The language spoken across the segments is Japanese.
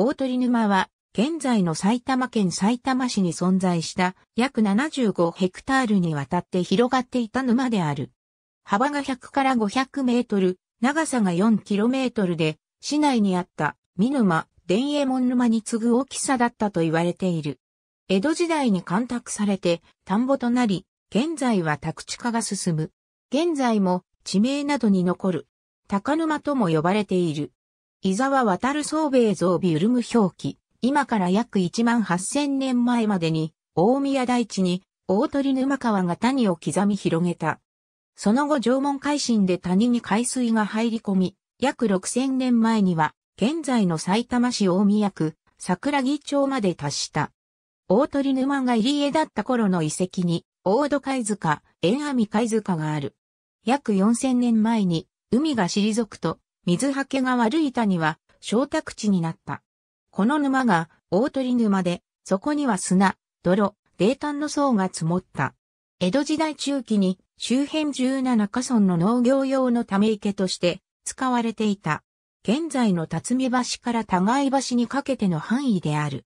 大鳥沼は、現在の埼玉県埼玉市に存在した約75ヘクタールにわたって広がっていた沼である。幅が100から500メートル、長さが4キロメートルで、市内にあった見沼、伝右門沼に次ぐ大きさだったと言われている。江戸時代に干拓されて田んぼとなり、現在は宅地化が進む。現在も地名などに残る。高沼とも呼ばれている。伊沢渡る兵衛像ビュルム表記。今から約1万8000年前までに、大宮大地に、大鳥沼川が谷を刻み広げた。その後縄文海進で谷に海水が入り込み、約6000年前には、現在の埼玉市大宮区、桜木町まで達した。大鳥沼が入り江だった頃の遺跡に、大戸貝塚、縁網貝塚がある。約4000年前に、海が退くと、水はけが悪い谷は小宅地になった。この沼が大鳥沼で、そこには砂、泥、泥炭の層が積もった。江戸時代中期に周辺17カ村の農業用のため池として使われていた。現在の辰巳橋から互い橋にかけての範囲である。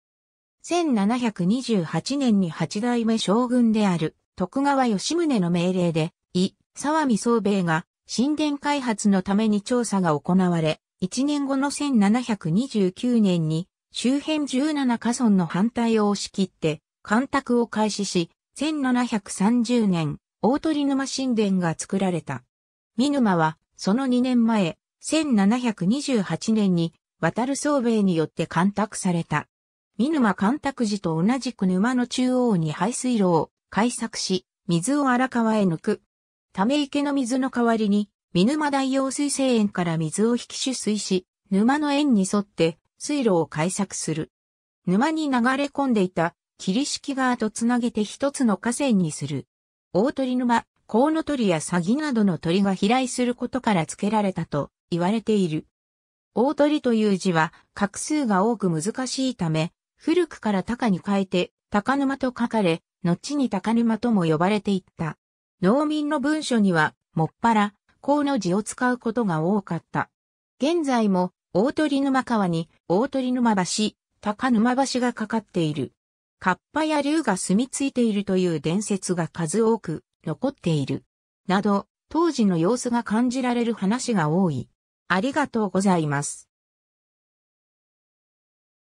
1728年に八代目将軍である徳川吉宗の命令で、伊、沢見宗兵衛が神殿開発のために調査が行われ、1年後の1729年に周辺17カ村の反対を押し切って干拓を開始し、1730年、大鳥沼神殿が作られた。見沼は、その2年前、1728年に、渡る総兵によって干拓された。見沼干拓時と同じく沼の中央に排水路を開削し、水を荒川へ抜くため池の水の代わりに、見沼大用水生園から水を引き取水し、沼の縁に沿って水路を開削する。沼に流れ込んでいた霧式川とつなげて一つの河川にする。大鳥沼、コウノトリやサギなどの鳥が飛来することから付けられたと言われている。大鳥という字は画数が多く難しいため、古くから高に変えて高沼と書かれ、後に高沼とも呼ばれていった。農民の文書には、もっぱら、うの字を使うことが多かった。現在も、大鳥沼川に、大鳥沼橋、高沼橋がかかっている。カッパや竜が住み着いているという伝説が数多く残っている。など、当時の様子が感じられる話が多い。ありがとうございます。